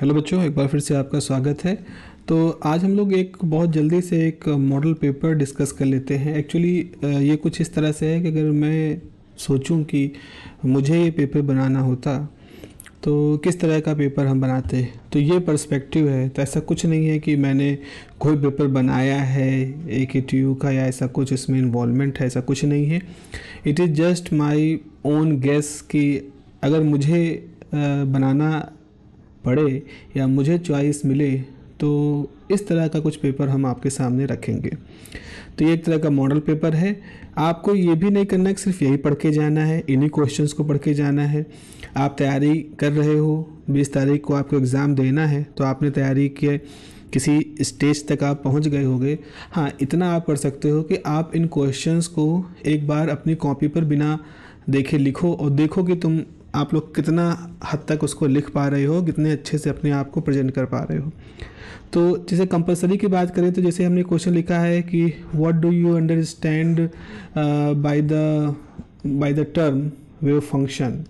hello बच्चों एक बार फिर से आपका स्वागत है तो आज हम लोग एक बहुत जल्दी से एक मॉडल पेपर डिस्कस कर लेते हैं एक्चुअली ये कुछ इस तरह से है कि अगर मैं सोचूं कि मुझे ये पेपर बनाना होता तो किस तरह का पेपर हम बनाते हैं तो ये पर्सपेक्टिव है तो ऐसा कुछ नहीं है कि मैंने कोई पेपर बनाया है ए के टी यू का या ऐसा कुछ इसमें इन्वॉलमेंट है ऐसा कुछ नहीं है it is just my own guess कि अगर मुझे बनाना पड़े या मुझे चॉइस मिले तो इस तरह का कुछ पेपर हम आपके सामने रखेंगे तो ये एक तरह का मॉडल पेपर है आपको ये भी नहीं करना है कि सिर्फ यही पढ़ के जाना है इन्हीं क्वेश्चंस को पढ़ के जाना है आप तैयारी कर रहे हो बीस तारीख को आपको एग्ज़ाम देना है तो आपने तैयारी के किसी स्टेज तक आप पहुंच गए होगे हाँ इतना आप कर सकते हो कि आप इन क्वेश्चंस को एक बार अपनी कॉपी पर बिना देखे लिखो और देखो कि तुम आप लोग कितना हद तक उसको लिख पा रहे हो कितने अच्छे से अपने आप को प्रेजेंट कर पा रहे हो तो जैसे कंपलसरी की बात करें तो जैसे हमने क्वेश्चन लिखा है कि what do you understand by the by the term wave function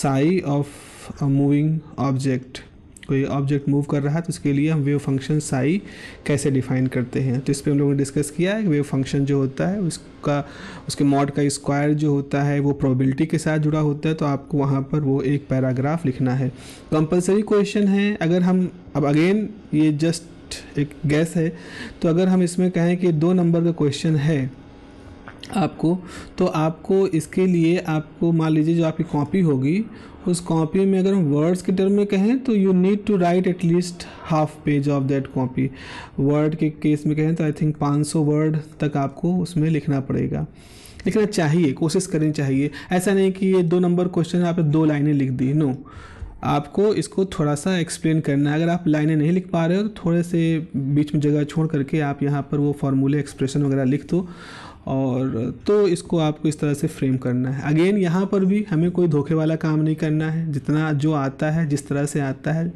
psi of moving object कोई ऑब्जेक्ट मूव कर रहा है तो उसके लिए हम वेव फंक्शन साई कैसे डिफाइन करते हैं तो इस पर हम लोगों ने डिस्कस किया है वेव फंक्शन जो होता है उसका उसके मॉड का स्क्वायर जो होता है वो प्रोबेबिलिटी के साथ जुड़ा होता है तो आपको वहाँ पर वो एक पैराग्राफ लिखना है कंपलसरी क्वेश्चन है अगर हम अब अगेन ये जस्ट एक गैस है तो अगर हम इसमें कहें कि दो नंबर का क्वेश्चन है आपको तो आपको इसके लिए आपको मान लीजिए जो आपकी कॉपी होगी उस कॉपी में अगर हम वर्ड्स के टर्म में कहें तो you need to write at least half page of that copy word के केस में कहें तो आई थिंक 500 वर्ड तक आपको उसमें लिखना पड़ेगा लिखना चाहिए कोशिश करनी चाहिए ऐसा नहीं कि ये दो नंबर क्वेश्चन आपने दो लाइनें लिख दी नो आपको इसको थोड़ा सा एक्सप्लेन करना है अगर आप लाइनें नहीं लिख पा रहे हो तो थोड़े से बीच में जगह छोड़ करके आप यहाँ पर वो फार्मूले एक्सप्रेशन वगैरह लिख दो और तो इसको आपको इस तरह से फ्रेम करना है अगेन यहाँ पर भी हमें कोई धोखे वाला काम नहीं करना है जितना जो आता है जिस तरह से आता है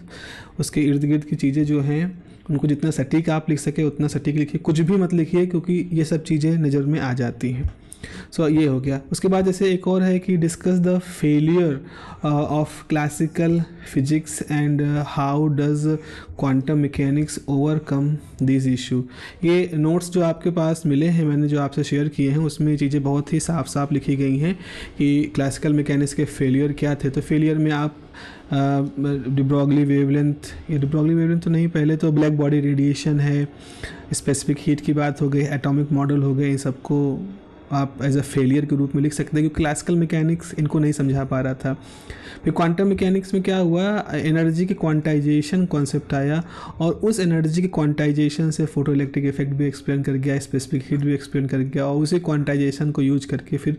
उसके इर्द गिर्द की चीज़ें जो हैं उनको जितना सटीक आप लिख सके उतना सटीक लिखिए कुछ भी मत लिखिए क्योंकि ये सब चीज़ें नज़र में आ जाती हैं सो so, ये हो गया उसके बाद जैसे एक और है कि discuss the failure of classical physics and how does quantum mechanics overcome this issue ये नोट्स जो आपके पास मिले हैं मैंने जो आपसे शेयर किए हैं उसमें चीज़ें बहुत ही साफ साफ लिखी गई हैं कि क्लासिकल मैकेनिक्स के फेलियर क्या थे तो फेलियर में आप डिब्रॉगली uh, वेवलेंथ ये डिब्रॉगली वेवलेंथ तो नहीं पहले तो ब्लैक बॉडी रेडिएशन है स्पेसिफिक हीट की बात हो गई एटॉमिक मॉडल हो गए इन सबको आप एज अ फेलियर के रूप में लिख सकते हैं क्योंकि क्लासिकल मैकेनिक्स इनको नहीं समझा पा रहा था फिर क्वांटम मैकेनिक्स में क्या हुआ एनर्जी के क्वांटाइजेशन कॉन्सेप्ट आया और उस एनर्जी के क्वांटाइजेशन से फोटो इलेक्ट्रिक इफेक्ट भी एक्सप्लेन कर गया स्पेसिफिक हीट भी एक्सप्लेन कर गया और उसी क्वांटाइजेशन को यूज करके फिर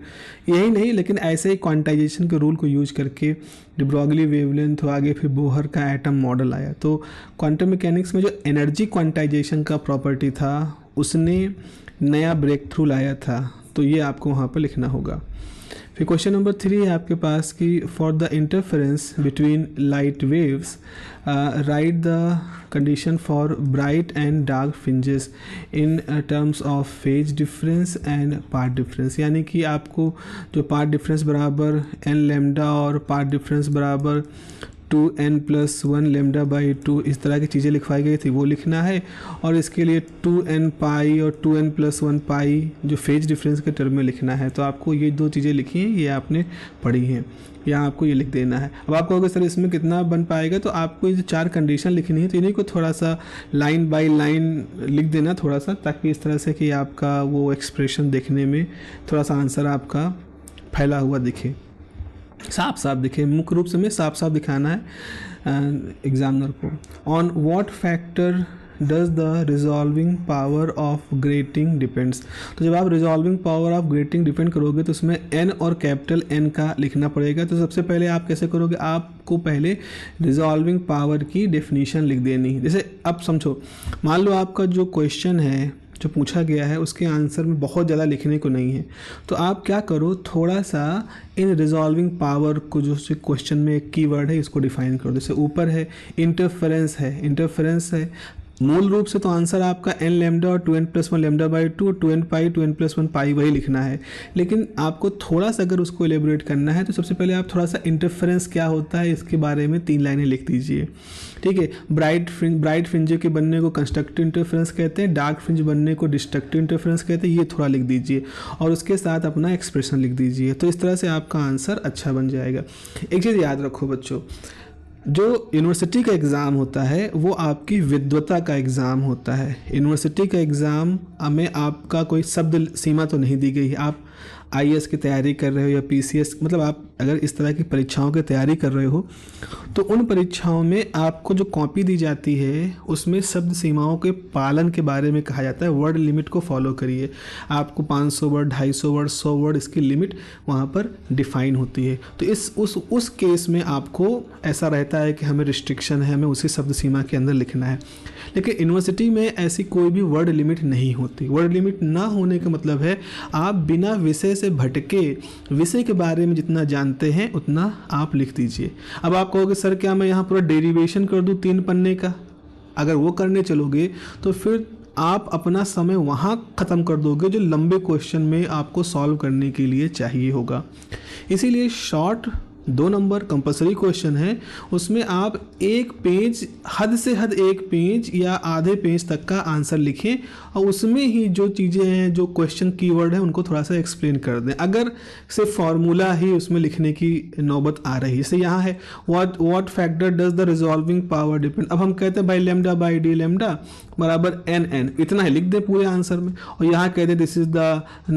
यही नहीं लेकिन ऐसे ही क्वांटाइजेशन के रूल को यूज करके डिब्रॉगली वेवलेंथ आगे फिर बोहर का एटम मॉडल आया तो क्वांटम मैकेनिक्स में जो एनर्जी क्वांटाइजेशन का प्रॉपर्टी था उसने नया ब्रेक थ्रू लाया था तो ये आपको वहाँ पर लिखना होगा फिर क्वेश्चन नंबर थ्री है आपके पास कि for the interference between light waves write the condition for bright and dark fringes in terms of phase difference and path difference यानी कि आपको जो पार्ट डिफरेंस बराबर एन लेमडा और पार्ट डिफरेंस बराबर two n plus one lambda by two इस तरह की चीज़ें लिखवाई गई थी वो लिखना है और इसके लिए टू एन पाई और two n plus one pi जो फेज डिफरेंस के टर्म में लिखना है तो आपको ये दो चीज़ें लिखी हैं ये आपने पढ़ी हैं यहाँ आपको ये लिख देना है अब आप कहोगे सर इसमें कितना बन पाएगा तो आपको ये जो चार कंडीशन लिखनी है तो इन्हीं को थोड़ा सा लाइन बाय लाइन लिख देना थोड़ा सा ताकि इस तरह से कि आपका वो एक्सप्रेशन देखने में थोड़ा सा आंसर आपका फैला हुआ दिखे साफ साफ दिखे मुख्य रूप से हमें साफ साफ दिखाना है एग्जामिनर को on what factor does the resolving power of grating depends तो जब आप resolving power of grating depend करोगे तो उसमें एन और कैपिटल एन का लिखना पड़ेगा तो सबसे पहले आप कैसे करोगे आपको पहले रिजॉल्विंग पावर की डेफिनीशन लिख देनी जैसे अब समझो मान लो आपका जो क्वेश्चन है जो पूछा गया है उसके आंसर में बहुत ज़्यादा लिखने को नहीं है तो आप क्या करो थोड़ा सा इन रिजॉल्विंग पावर को जो क्वेश्चन में एक कीवर्ड है इसको डिफाइन करो जैसे ऊपर है इंटरफेरेंस है इंटरफेरेंस है मूल रूप से तो आंसर आपका एन लेमडा और two n plus one lambda by two two n pi two n plus one pi वही लिखना है लेकिन आपको थोड़ा सा अगर उसको एलेबोरेट करना है तो सबसे पहले आप थोड़ा सा इंटरफेरेंस क्या होता है इसके बारे में तीन लाइनें लिख दीजिए ठीक है ब्राइट फ्रिंज ब्राइट फ्रिंजे के बनने को कंस्ट्रक्टिव इंटरफेरेंस कहते हैं डार्क फ्रिंज बनने को डिस्ट्रक्टिव इंटरफेरेंस कहते हैं ये थोड़ा लिख दीजिए और उसके साथ अपना एक्सप्रेशन लिख दीजिए तो इस तरह से आपका आंसर अच्छा बन जाएगा एक चीज़ याद रखो बच्चों जो यूनिवर्सिटी का एग्ज़ाम होता है वो आपकी विद्वता का एग्ज़ाम होता है यूनिवर्सिटी का एग्ज़ाम हमें आपका कोई शब्द सीमा तो नहीं दी गई आप आई की तैयारी कर रहे हो या पी मतलब आप अगर इस तरह की परीक्षाओं की तैयारी कर रहे हो तो उन परीक्षाओं में आपको जो कॉपी दी जाती है उसमें शब्द सीमाओं के पालन के बारे में कहा जाता है वर्ड लिमिट को फॉलो करिए आपको 500 वर्ड 250 वर्ड 100 वर्ड इसकी लिमिट वहाँ पर डिफाइन होती है तो इस उस उस केस में आपको ऐसा रहता है कि हमें रिस्ट्रिक्शन है हमें उसी शब्द सीमा के अंदर लिखना है लेकिन यूनिवर्सिटी में ऐसी कोई भी वर्ड लिमिट नहीं होती वर्ड लिमिट ना होने का मतलब है आप बिना विषय से भटके विषय के बारे में जितना जानते हैं उतना आप लिख दीजिए अब आप कहोगे सर क्या मैं यहाँ पूरा डेरीवेशन कर दूँ तीन पन्ने का अगर वो करने चलोगे तो फिर आप अपना समय वहाँ ख़त्म कर दोगे जो लंबे क्वेश्चन में आपको सॉल्व करने के लिए चाहिए होगा इसीलिए शॉर्ट दो नंबर कंपलसरी क्वेश्चन है उसमें आप एक पेज हद से हद एक पेज या आधे पेज तक का आंसर लिखें और उसमें ही जो चीज़ें हैं जो क्वेश्चन कीवर्ड है उनको थोड़ा सा एक्सप्लेन कर दें अगर सिर्फ फार्मूला ही उसमें लिखने की नौबत आ रही है जैसे यहाँ है what what factor does the resolving power depend अब हम कहते हैं by lambda by D lambda बराबर एन एन इतना है लिख दें पूरे आंसर में और यहाँ कहते हैं this is the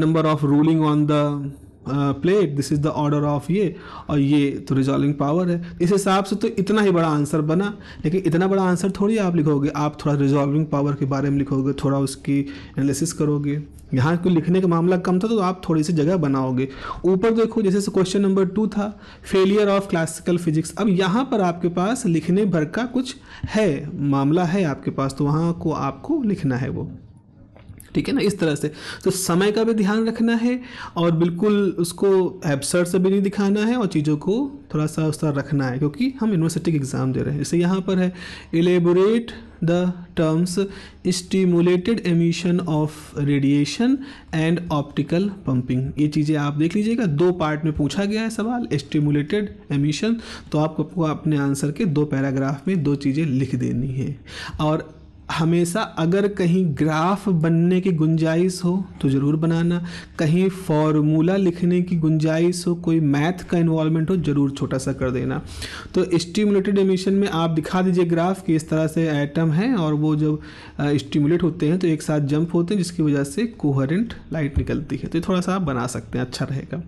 number of ruling on the plate this is the order of ये और ये तो रिजॉल्विंग पावर है इस हिसाब से तो इतना ही बड़ा आंसर बना लेकिन इतना बड़ा आंसर थोड़ी आप लिखोगे आप थोड़ा रिजॉल्विंग पावर के बारे में लिखोगे थोड़ा उसकी एनालिसिस करोगे यहाँ को लिखने का मामला कम था तो आप थोड़ी सी जगह बनाओगे ऊपर देखो जैसे क्वेश्चन नंबर टू था फेलियर ऑफ क्लासिकल फिजिक्स अब यहाँ पर आपके पास लिखने भर का कुछ है मामला है आपके पास तो वहाँ को आपको लिखना है वो ठीक है ना इस तरह से तो समय का भी ध्यान रखना है और बिल्कुल उसको एबसर्ड से भी नहीं दिखाना है और चीज़ों को थोड़ा सा उस रखना है क्योंकि हम यूनिवर्सिटी के एग्ज़ाम दे रहे हैं जैसे यहाँ पर है elaborate the terms stimulated emission of radiation and optical pumping ये चीज़ें आप देख लीजिएगा दो पार्ट में पूछा गया है सवाल स्टिमुलेटेड एमिशन तो आपको अपने आंसर के दो पैराग्राफ में दो चीज़ें लिख देनी है और हमेशा अगर कहीं ग्राफ बनने की गुंजाइश हो तो ज़रूर बनाना कहीं फॉर्मूला लिखने की गुंजाइश हो कोई मैथ का इन्वॉल्वमेंट हो ज़रूर छोटा सा कर देना तो स्टिमुलेटेड एमिशन में आप दिखा दीजिए ग्राफ कि इस तरह से एटम हैं और वो जब स्टिमुलेट होते हैं तो एक साथ जंप होते हैं जिसकी वजह से कोहरेंट लाइट निकलती है तो थोड़ा सा आप बना सकते हैं अच्छा रहेगा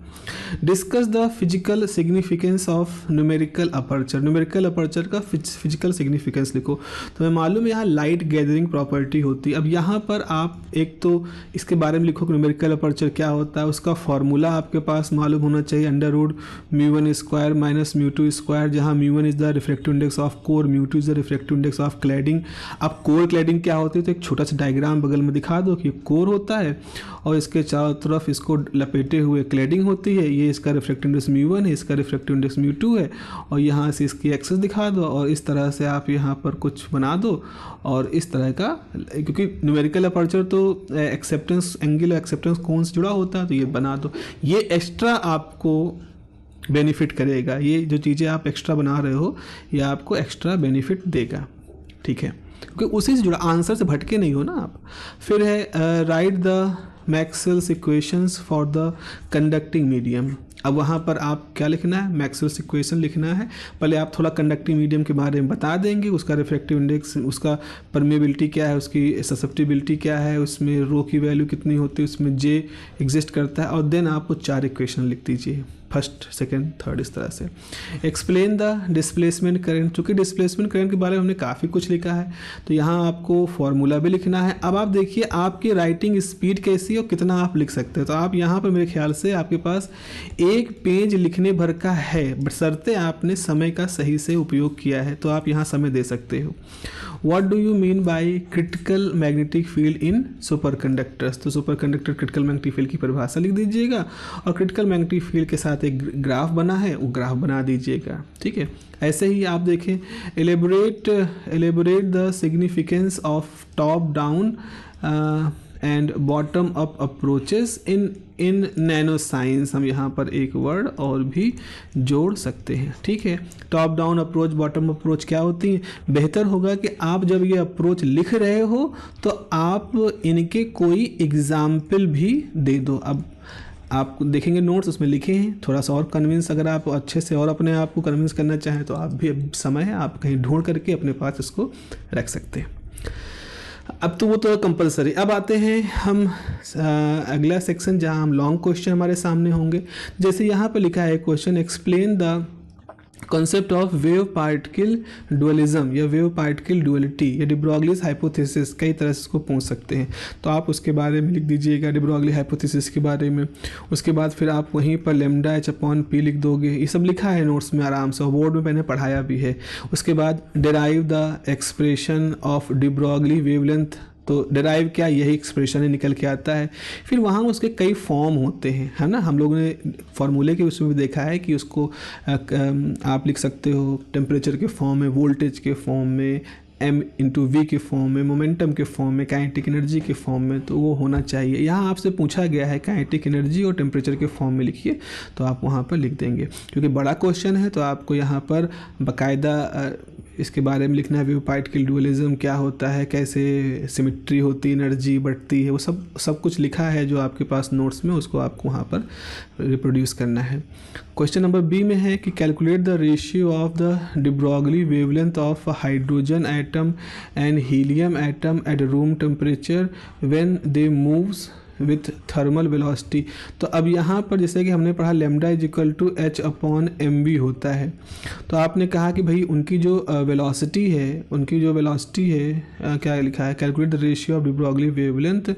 discuss the physical significance of numerical aperture numerical aperture का फिजिकल सिग्निफिकेंस लिखो तो मैं मालूम यहाँ लाइट गैदरिंग प्रॉपर्टी होती है अब यहाँ पर आप एक तो इसके बारे में लिखो कि न्यूमेरिकल अपर्चर क्या होता है उसका फार्मूला आपके पास मालूम होना चाहिए under root mu one square minus mu two square जहाँ mu one is the reflective index of core mu two is the reflective index of cladding अब कोर क्लैडिंग क्या होती है तो एक छोटा सा डायग्राम बगल में दिखा दो कि कोर होता है और इसके चारों तरफ इसको लपेटे हुए क्लैडिंग होती है ये इसका रिफ्लेक्टिव इंडेक्स म्यू वन है इसका रिफ्लेक्टिव इंडेक्स म्यू टू है और यहाँ से इसकी एक्सेस दिखा दो और इस तरह से आप यहाँ पर कुछ बना दो और इस तरह का क्योंकि न्यूमेरिकल अपर्चर तो एक्सेप्टेंस एंगल एक्सेप्टेंस कौन से जुड़ा होता है तो ये बना दो तो, ये एक्स्ट्रा आपको बेनिफिट करेगा ये जो चीज़ें आप एक्स्ट्रा बना रहे हो ये आपको एक्स्ट्रा बेनिफिट देगा ठीक है क्योंकि उसी से जुड़ा आंसर से भटके नहीं हो ना आप फिर है write the Maxwell's equations for the conducting medium अब वहाँ पर आप क्या लिखना है मैक्सवेल्स इक्वेशन लिखना है पहले आप थोड़ा कंडक्टिव मीडियम के बारे में बता देंगे उसका रिफ्रेक्टिव इंडेक्स उसका परमेबिलिटी क्या है उसकी ससेप्टिबिलिटी क्या है उसमें रो की वैल्यू कितनी होती है उसमें जे एग्जिस्ट करता है और देन आप चार इक्वेशन लिख दीजिए फर्स्ट सेकेंड थर्ड इस तरह से एक्सप्लेन द डिस्प्लेसमेंट करेंट चूँकि डिस्प्लेसमेंट करेंट के बारे में हमने काफ़ी कुछ लिखा है तो यहाँ आपको फॉर्मूला भी लिखना है अब आप देखिए आपकी राइटिंग स्पीड कैसी है और कितना आप लिख सकते हैं तो आप यहाँ पर मेरे ख्याल से आपके पास ए एक पेज लिखने भर का है बशर्ते आपने समय का सही से उपयोग किया है तो आप यहाँ समय दे सकते हो what do you mean by critical magnetic field in superconductors तो superconductor critical magnetic field की परिभाषा लिख दीजिएगा और क्रिटिकल मैग्नेटिक फील्ड के साथ एक ग्राफ बना है वो ग्राफ बना दीजिएगा ठीक है ऐसे ही आप देखें elaborate elaborate the significance of top down and bottom up approaches in in nano science हम यहाँ पर एक वर्ड और भी जोड़ सकते हैं ठीक है top down approach bottom approach क्या होती है बेहतर होगा कि आप जब ये अप्रोच लिख रहे हो तो आप इनके कोई एग्ज़ाम्पल भी दे दो अब आप देखेंगे नोट्स उसमें लिखे हैं थोड़ा सा और कन्विंस अगर आप अच्छे से और अपने आप को कन्विंस करना चाहें तो आप भी समय है आप कहीं ढूंढ करके अपने पास इसको रख सकते हैं अब तो वो तो कंपलसरी अब आते हैं हम अगला सेक्शन जहाँ हम लॉन्ग क्वेश्चन हमारे सामने होंगे जैसे यहाँ पर लिखा है question explain the concept of wave particle dualism या वेव पार्टिकल डुअलिटी या डिब्रॉगलिस हाइपोथेसिस कई तरह से इसको पूछ सकते हैं तो आप उसके बारे में लिख दीजिएगा डिब्रॉगली हाइपोथेसिस के बारे में उसके बाद फिर आप वहीं पर लेमडा एच अपॉन पी लिख दोगे ये सब लिखा है नोट्स में आराम से और बोर्ड में मैंने पढ़ाया भी है उसके बाद derive the expression of de Broglie wavelength तो डराइव क्या यही एक्सप्रेशन ही निकल के आता है फिर वहाँ उसके कई फॉर्म होते हैं है ना हम लोगों ने फार्मूले के उसमें भी देखा है कि उसको आप लिख सकते हो टेम्परेचर के फॉर्म में वोल्टेज के फॉर्म में एम इंटू वी के फॉर्म में मोमेंटम के फॉर्म में काइनेटिक एनर्जी के फॉर्म में तो वो होना चाहिए यहाँ आपसे पूछा गया है काइनेटिक एनर्जी और टेम्परेचर के फॉर्म में लिखिए तो आप वहाँ पर लिख देंगे क्योंकि बड़ा क्वेश्चन है तो आपको यहाँ पर बाकायदा इसके बारे में लिखना है व्यूपाइटिकल डुअलिज्म क्या होता है कैसे सिमिट्री होती एनर्जी बढ़ती है वो सब सब कुछ लिखा है जो आपके पास नोट्स में उसको आपको वहाँ पर रिप्रोड्यूस करना है क्वेश्चन नंबर बी में है कि calculate the ratio of the de Broglie wavelength of hydrogen atom and helium atom at room temperature when they moves with thermal velocity तो अब यहाँ पर जैसे कि हमने पढ़ा lambda is equal to H upon M V होता है तो आपने कहा कि भाई उनकी जो वेलोसिटी है उनकी जो वेलोसिटी है क्या लिखा है calculate the ratio of de Broglie wavelength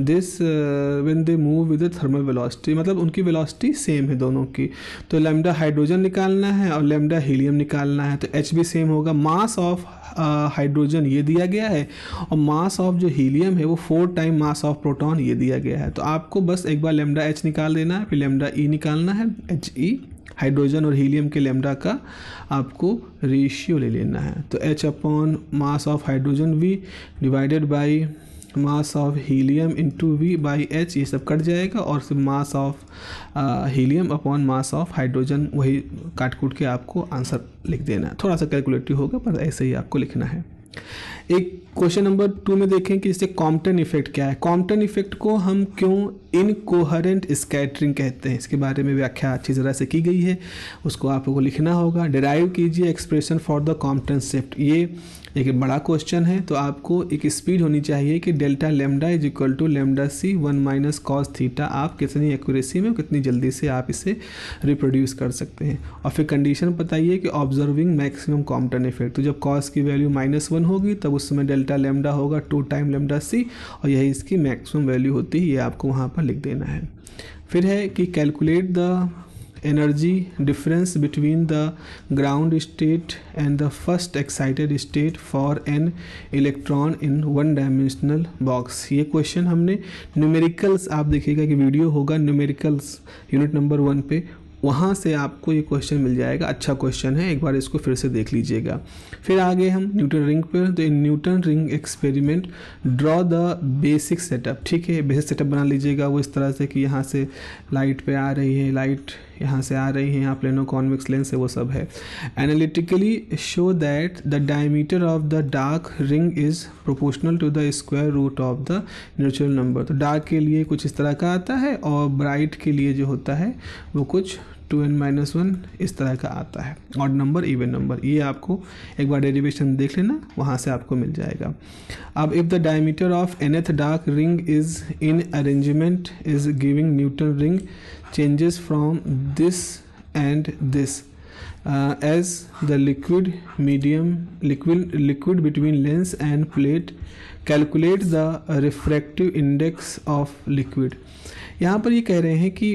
this when they move with thermal velocity मतलब उनकी वेलोसिटी सेम है दोनों की तो लेमडा हाइड्रोजन निकालना है और लेमडा हीलियम निकालना है तो एच भी सेम होगा मास ऑफ हाइड्रोजन ये दिया गया है और मास ऑफ जो हीलियम है वो four time mass of proton ये दिया गया है तो आपको बस एक बार लेमडा एच निकाल देना है फिर लेमडा ई e निकालना है एच ई हाइड्रोजन और हीलियम के लेमडा का आपको रेशियो ले लेना है तो H upon mass of hydrogen V divided by mass of helium two V by H ये सब कट जाएगा और सिर्फ mass of helium upon mass of hydrogen वही काट कूट के आपको आंसर लिख देना है थोड़ा सा कैलकुलेटिव होगा पर ऐसे ही आपको लिखना है एक क्वेश्चन नंबर टू में देखें कि इससे कॉम्पटन इफेक्ट क्या है कॉम्पटन इफेक्ट को हम क्यों इनकोहरेंट स्कैटरिंग कहते हैं इसके बारे में व्याख्या अच्छी तरह से की गई है उसको आपको लिखना होगा डिराइव कीजिए expression for the Compton shift ये एक बड़ा क्वेश्चन है तो आपको एक स्पीड होनी चाहिए कि delta lambda is equal to lambda C one minus cos theta आप कितनी एक्यूरेसी में कितनी जल्दी से आप इसे रिप्रोड्यूस कर सकते हैं और फिर कंडीशन बताइए कि ऑब्जर्विंग मैक्सिमम कॉम्पटन इफेक्ट तो जब कॉस की वैल्यू माइनस वन होगी तब उस समय डेल्टा लेमडा होगा टू टाइम लेमडा सी और यही इसकी मैक्सिमम वैल्यू होती है ये आपको वहाँ पर लिख देना है फिर है कि calculate the energy difference between the ground state and the first excited state for an electron in one dimensional box ये क्वेश्चन हमने न्यूमेरिकल्स आप देखिएगा कि वीडियो होगा न्यूमेरिकल्स यूनिट नंबर वन पे वहाँ से आपको ये क्वेश्चन मिल जाएगा अच्छा क्वेश्चन है एक बार इसको फिर से देख लीजिएगा फिर आगे हम न्यूटन रिंग पर तो इन Newton ring experiment draw the basic setup ठीक है बेसिक सेटअप बना लीजिएगा वो इस तरह से कि यहाँ से लाइट पे आ रही है लाइट यहाँ से आ रही हैं आप प्लेनो कॉन्विक्स लेंस है वो सब है analytically show that the diameter of the dark ring is proportional to the square root of the natural number तो डार्क के लिए कुछ इस तरह का आता है और ब्राइट के लिए जो होता है वो कुछ टू एन माइनस वन इस तरह का आता है और नंबर इवन नंबर ये आपको एक बार डेरिवेशन देख लेना वहाँ से आपको मिल जाएगा अब if the diameter of nth dark ring is in arrangement is giving Newton ring changes from this and this uh, as the liquid medium liquid liquid between lens and plate calculate the refractive index of liquid यहाँ पर ये कह रहे हैं कि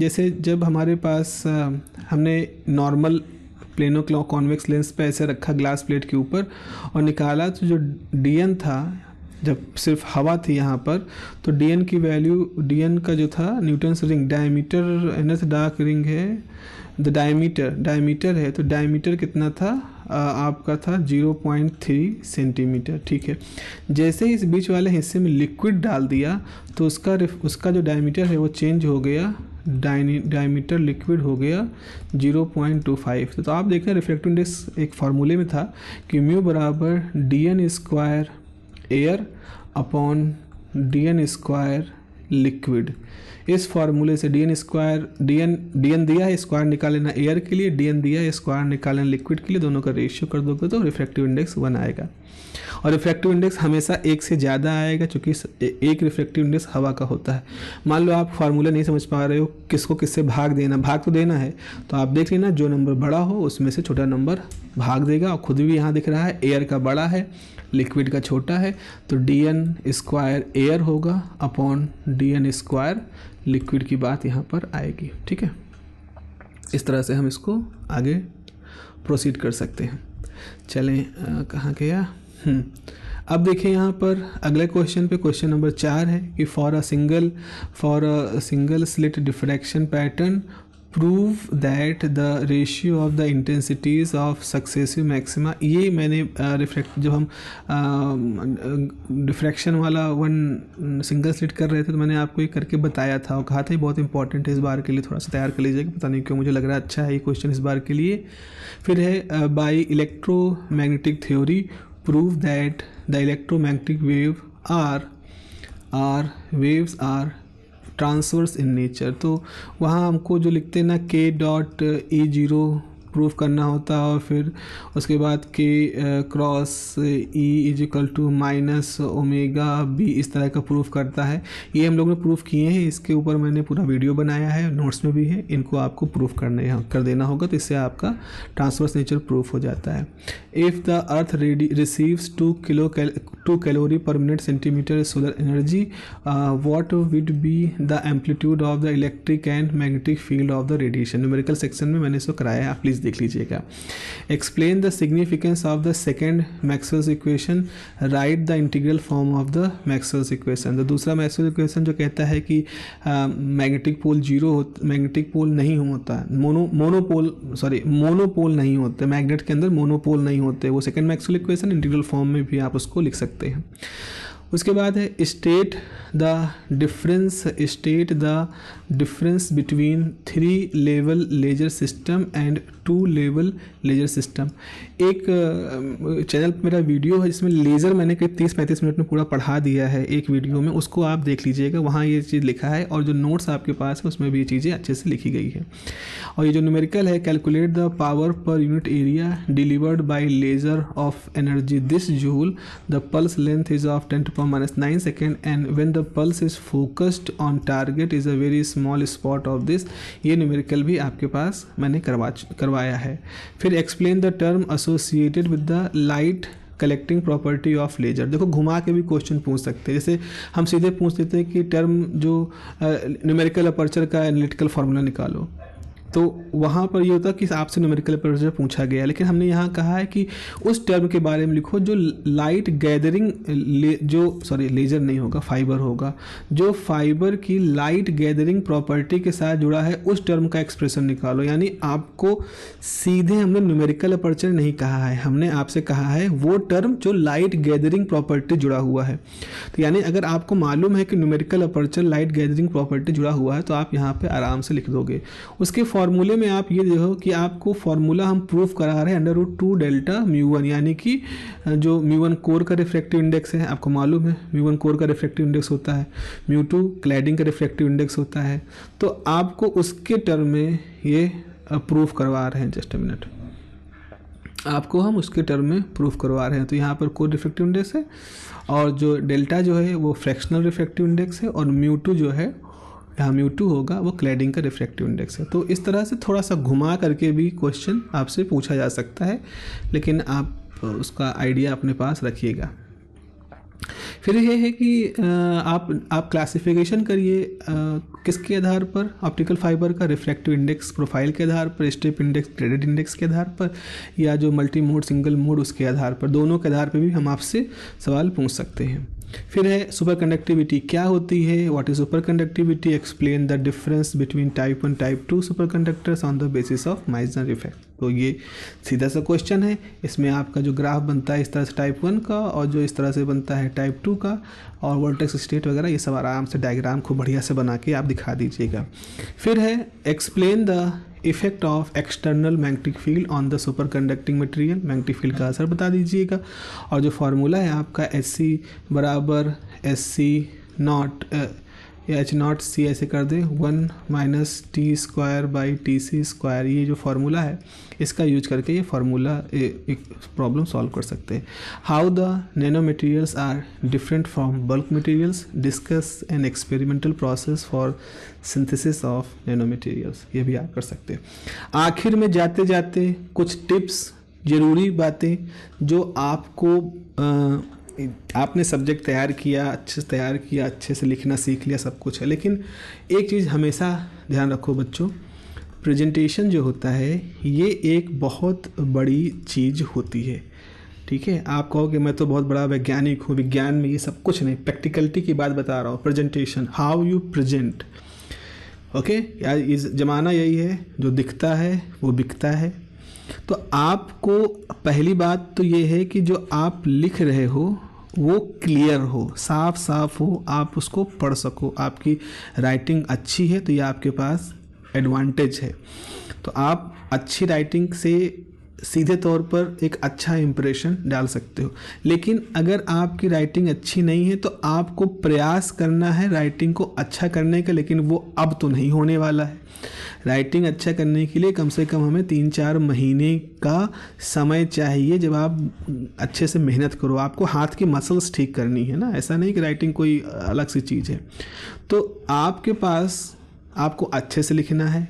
जैसे जब हमारे पास हमने नॉर्मल प्लेनो कॉन्वेक्स लेंस पे ऐसे रखा ग्लास प्लेट के ऊपर और निकाला तो जो डीएन था जब सिर्फ हवा थी यहाँ पर तो डी की वैल्यू डी का जो था Newton's ring diameter nth dark ring है द डायमीटर डायमीटर है तो डायमीटर कितना था आ, आपका था 0.3 सेंटीमीटर ठीक है जैसे ही इस बीच वाले हिस्से में लिक्विड डाल दिया तो उसका उसका जो डायमीटर है वो चेंज हो गया डायमीटर लिक्विड हो गया 0.25 तो, तो आप देखें रिफ्लेक्टिव इंडेक्स एक फार्मूले में था कि म्यू बराबर D N square air upon D N square liquid इस फॉर्मूले से D N square D N D N दिया है स्क्वायर निकाल लेना एयर के लिए डी एन दिया है स्क्वायर निकाल लेना लिक्विड के लिए दोनों का रेशियो कर दोगे तो रिफ्रैक्टिव इंडेक्स वन आएगा और रिफ्रैक्टिव इंडेक्स हमेशा एक से ज़्यादा आएगा चूँकि एक रिफ्रैक्टिव इंडेक्स हवा का होता है मान लो आप फार्मूला नहीं समझ पा रहे हो किसको किससे भाग देना भाग तो देना है तो आप देख लेना जो नंबर बड़ा हो उसमें से छोटा नंबर भाग देगा और खुद भी यहाँ दिख रहा है एयर का बड़ा है लिक्विड का छोटा है तो डी एन स्क्वायर एयर होगा upon D N square liquid की बात यहाँ पर आएगी ठीक है इस तरह से हम इसको आगे प्रोसीड कर सकते हैं चलें कहाँ गया हम्म, अब देखिए यहाँ पर अगले क्वेश्चन पे क्वेश्चन नंबर चार है कि for a single for a single slit diffraction pattern prove that the ratio of the intensities of successive maxima ये मैंने रिफ्रैक्ट जब हम डिफ्रैक्शन वाला वन सिंगल स्लिट कर रहे थे तो मैंने आपको ये करके बताया था और कहा था ये बहुत इंपॉर्टेंट है इस बार के लिए थोड़ा सा तैयार कर लीजिएगा पता नहीं क्यों मुझे लग रहा है अच्छा है ये क्वेश्चन इस बार के लिए फिर है by electromagnetic theory prove that the electromagnetic wave are are waves are transverse in nature तो वहाँ हमको जो लिखते हैं ना के डॉट ए जीरो प्रूफ करना होता है और फिर उसके बाद के cross E is equal to minus omega B इस तरह का प्रूफ करता है ये हम लोग ने प्रूफ किए हैं इसके ऊपर मैंने पूरा वीडियो बनाया है नोट्स में भी है इनको आपको प्रूफ करने कर देना होगा तो इससे आपका ट्रांसवर्स नेचर प्रूफ हो जाता है if the earth ready receives two kilo two calorie per minute centimetre solar energy what will be the amplitude of the electric and magnetic field of the radiation numerical section में मैंने इसको कराया है please please देख लीजिएगा explain the significance of the second Maxwell's equation write the integral form of the Maxwell's equation तो दूसरा Maxwell equation जो कहता है कि मैग्नेटिक पोल जीरो हो मैग्नेटिक पोल नहीं होता मोनो मोनोपोल सॉरी मोनोपोल नहीं होते मैग्नेट के अंदर मोनोपोल नहीं होते वो second Maxwell equation integral form में भी आप उसको लिख सकते हैं उसके बाद है state the difference state the difference between three level laser system and two level laser system एक चैनल पर मेरा वीडियो है जिसमें लेज़र मैंने करीब तीस पैंतीस मिनट में पूरा पढ़ा दिया है एक वीडियो में उसको आप देख लीजिएगा वहाँ ये चीज़ लिखा है और जो नोट्स आपके पास है उसमें भी ये चीज़ें अच्छे से लिखी गई है और ये जो न्यूमेरिकल है calculate the power per unit area delivered by laser of energy this joule the pulse length is of ten to minus nine second and when the pulse is focused on target is a very small spot of this ये numerical भी आपके पास मैंने करवा करवा करवाया है फिर explain the term associated with the light collecting property of laser देखो घुमा के भी क्वेश्चन पूछ सकते हैं जैसे हम सीधे पूछ देते हैं कि टर्म जो न्यूमेरिकल uh, अपर्चर का एनालिटिकल फार्मूला निकालो तो वहाँ पर ये होता कि आपसे न्यूमेरिकल अप्रोच पूछा गया लेकिन हमने यहाँ कहा है कि उस टर्म के बारे में लिखो जो लाइट गैदरिंग ले, जो सॉरी लेजर नहीं होगा फाइबर होगा जो फाइबर की लाइट गैदरिंग प्रॉपर्टी के साथ जुड़ा है उस टर्म का एक्सप्रेशन निकालो यानी आपको सीधे हमने न्यूमेरिकल अपर्चर नहीं कहा है हमने आपसे कहा है वो टर्म जो लाइट गैदरिंग प्रॉपर्टी जुड़ा हुआ है तो यानी अगर आपको मालूम है कि numerical aperture light gathering property जुड़ा हुआ है तो आप यहाँ पर आराम से लिख दोगे उसके फॉर्मूले में आप ये देखो कि आपको फॉर्मूला हम प्रूफ करा रहे हैं under root two delta mu one यानी कि जो म्यू वन कोर का रिफ्रेक्टिव इंडेक्स है आपको मालूम है म्यू वन कोर का रिफ्रेक्टिव इंडेक्स होता है म्यू टू क्लैडिंग का रिफ्रेक्टिव इंडेक्स होता है तो आपको उसके टर्म में ये प्रूफ करवा रहे हैं जस्ट मिनट आपको हम उसके टर्म में प्रूफ करवा रहे हैं तो यहाँ पर कोर रिफ्रेक्टिव इंडेक्स है और जो डेल्टा जो है वो फ्रैक्शनल रिफ्रेक्टिव इंडेक्स है और म्यू टू जो है म्यू टू होगा वो क्लैडिंग का रिफ्रैक्टिव इंडेक्स है तो इस तरह से थोड़ा सा घुमा करके भी क्वेश्चन आपसे पूछा जा सकता है लेकिन आप उसका आइडिया अपने पास रखिएगा फिर यह है कि आप आप क्लासिफिकेशन करिए किसके आधार पर ऑप्टिकल फाइबर का रिफ्रैक्टिव इंडेक्स प्रोफाइल के आधार पर स्ट्रिप इंडेक्स क्रेडिट इंडेक्स के आधार पर या जो मल्टी मोड सिंगल मोड उसके आधार पर दोनों के आधार पर भी हम आपसे सवाल पूछ सकते हैं फिर है सुपर कंडक्टिविटी क्या होती है what is superconductivity explain the difference between type one type two superconductors on the basis of Meissner effect तो ये सीधा सा क्वेश्चन है इसमें आपका जो ग्राफ बनता है इस तरह से टाइप वन का और जो इस तरह से बनता है टाइप टू का और वोल्टेक्स स्टेट वगैरह ये सब आराम से डायग्राम खूब बढ़िया से बना के आप दिखा दीजिएगा फिर है explain the effect of external magnetic field on the superconducting material magnetic field का असर बता दीजिएगा और जो फार्मूला है आपका एस सी बराबर एस सी नॉट या एच नॉट सी ऐसे कर दें one minus T square by T C square ये जो फार्मूला है इसका यूज करके ये फार्मूला एक प्रॉब्लम सॉल्व कर सकते हैं how the nano materials are different from bulk materials discuss an experimental process for synthesis of nano materials ये भी आप कर सकते हैं आखिर में जाते जाते कुछ टिप्स ज़रूरी बातें जो आपको आपने सब्जेक्ट तैयार किया अच्छे से तैयार किया अच्छे से लिखना सीख लिया सब कुछ है लेकिन एक चीज़ हमेशा ध्यान रखो बच्चों प्रेजेंटेशन जो होता है ये एक बहुत बड़ी चीज़ होती है ठीक है आप कहो कि मैं तो बहुत बड़ा वैज्ञानिक हूँ विज्ञान में ये सब कुछ नहीं प्रैक्टिकलिटी की बात बता रहा हूँ presentation how you present okay इस ज़माना यही है जो दिखता है वो बिकता है तो आपको पहली बात तो ये है कि जो आप लिख रहे हो वो क्लियर हो साफ साफ हो आप उसको पढ़ सको आपकी राइटिंग अच्छी है तो ये आपके पास एडवांटेज है तो आप अच्छी राइटिंग से सीधे तौर पर एक अच्छा इम्प्रेशन डाल सकते हो लेकिन अगर आपकी राइटिंग अच्छी नहीं है तो आपको प्रयास करना है राइटिंग को अच्छा करने का लेकिन वो अब तो नहीं होने वाला है राइटिंग अच्छा करने के लिए कम से कम हमें तीन चार महीने का समय चाहिए जब आप अच्छे से मेहनत करो आपको हाथ की मसल्स ठीक करनी है ना ऐसा नहीं कि राइटिंग कोई अलग सी चीज़ है तो आपके पास आपको अच्छे से लिखना है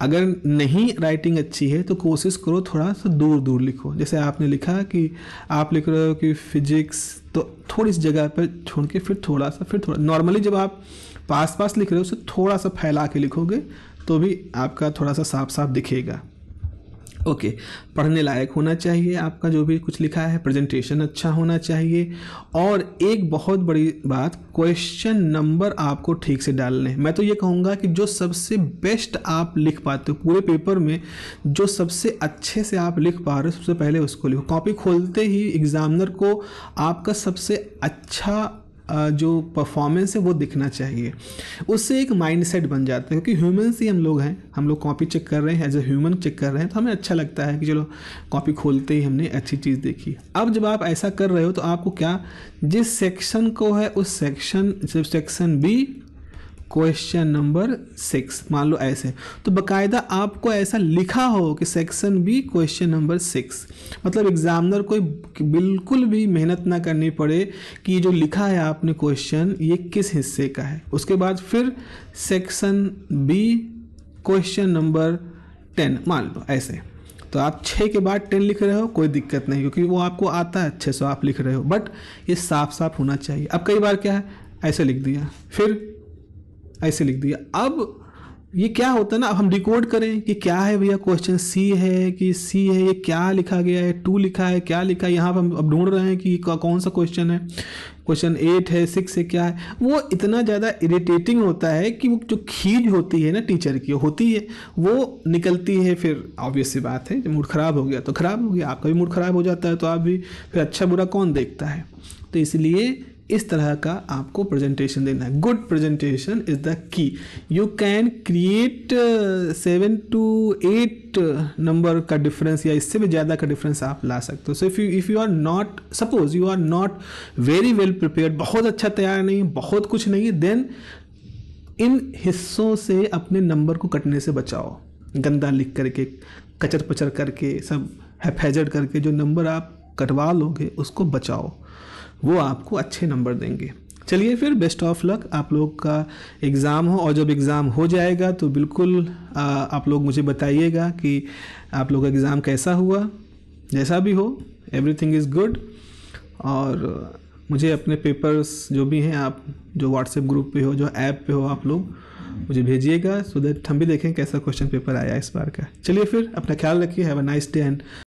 अगर नहीं राइटिंग अच्छी है तो कोशिश करो थोड़ा सा दूर दूर लिखो जैसे आपने लिखा कि आप लिख रहे हो कि फिजिक्स तो थोड़ी सी जगह पर छोड़ के फिर थोड़ा सा फिर थोड़ा नॉर्मली जब आप पास पास लिख रहे हो उसे थोड़ा सा फैला के लिखोगे तो भी आपका थोड़ा सा साफ साफ दिखेगा ओके okay, पढ़ने लायक होना चाहिए आपका जो भी कुछ लिखा है प्रेजेंटेशन अच्छा होना चाहिए और एक बहुत बड़ी बात क्वेश्चन नंबर आपको ठीक से डालने मैं तो ये कहूँगा कि जो सबसे बेस्ट आप लिख पाते हो पूरे पेपर में जो सबसे अच्छे से आप लिख पा रहे हो सबसे पहले उसको लिखो कॉपी खोलते ही एग्ज़ामिनर को आपका सबसे अच्छा जो परफॉर्मेंस है वो दिखना चाहिए उससे एक माइंड सेट बन जाता है क्योंकि ह्यूमन्स ही हम लोग हैं हम लोग कॉपी चेक कर रहे हैं एज ए ह्यूमन चेक कर रहे हैं तो हमें अच्छा लगता है कि चलो कॉपी खोलते ही हमने अच्छी चीज़ देखी अब जब आप ऐसा कर रहे हो तो आपको क्या जिस सेक्शन को है उस section section B question number six मान लो ऐसे तो बकायदा आपको ऐसा लिखा हो कि section B question number six मतलब एग्जामिनर को बिल्कुल भी मेहनत ना करनी पड़े कि जो लिखा है आपने क्वेश्चन ये किस हिस्से का है उसके बाद फिर section B question number ten मान लो ऐसे तो आप छः के बाद टेन लिख रहे हो कोई दिक्कत नहीं क्योंकि वो आपको आता है अच्छे से आप लिख रहे हो बट ये साफ साफ होना चाहिए अब कई बार क्या है ऐसे लिख दिया फिर ऐसे लिख दिया अब ये क्या होता है ना अब हम डिकोड करें कि क्या है भैया क्वेश्चन सी है कि सी है ये क्या लिखा गया है टू लिखा है क्या लिखा है यहाँ पर हम अब ढूंढ रहे हैं कि कौन सा क्वेश्चन है क्वेश्चन एट है सिक्स है क्या है वो इतना ज़्यादा इरिटेटिंग होता है कि वो जो खीज होती है ना टीचर की होती है वो निकलती है फिर ऑब्वियस सी बात है जब मूड ख़राब हो गया तो ख़राब हो गया आपका भी मूड ख़राब हो जाता है तो आप भी फिर अच्छा बुरा कौन देखता है तो इसलिए इस तरह का आपको प्रेजेंटेशन देना है good presentation is the key you can create seven to eight number का डिफरेंस या इससे भी ज़्यादा का डिफरेंस आप ला सकते हो so if you if you are not suppose you are not very well prepare बहुत अच्छा तैयार नहीं है बहुत कुछ नहीं है देन इन हिस्सों से अपने नंबर को कटने से बचाओ गंदा लिख करके कचर पचर करके सब हैफेजर करके जो नंबर आप कटवा लोगे उसको बचाओ वो आपको अच्छे नंबर देंगे चलिए फिर बेस्ट ऑफ लक आप लोग का एग्ज़ाम हो और जब एग्ज़ाम हो जाएगा तो बिल्कुल आप लोग मुझे बताइएगा कि आप लोग का एग्ज़ाम कैसा हुआ जैसा भी हो एवरीथिंग इज़ गुड और मुझे अपने पेपर्स जो भी हैं आप जो व्हाट्सएप ग्रुप पे हो जो ऐप पे हो आप लोग मुझे भेजिएगा सो दैट हम भी देखें कैसा क्वेश्चन पेपर आया इस बार का चलिए फिर अपना ख्याल रखिए have a nice day and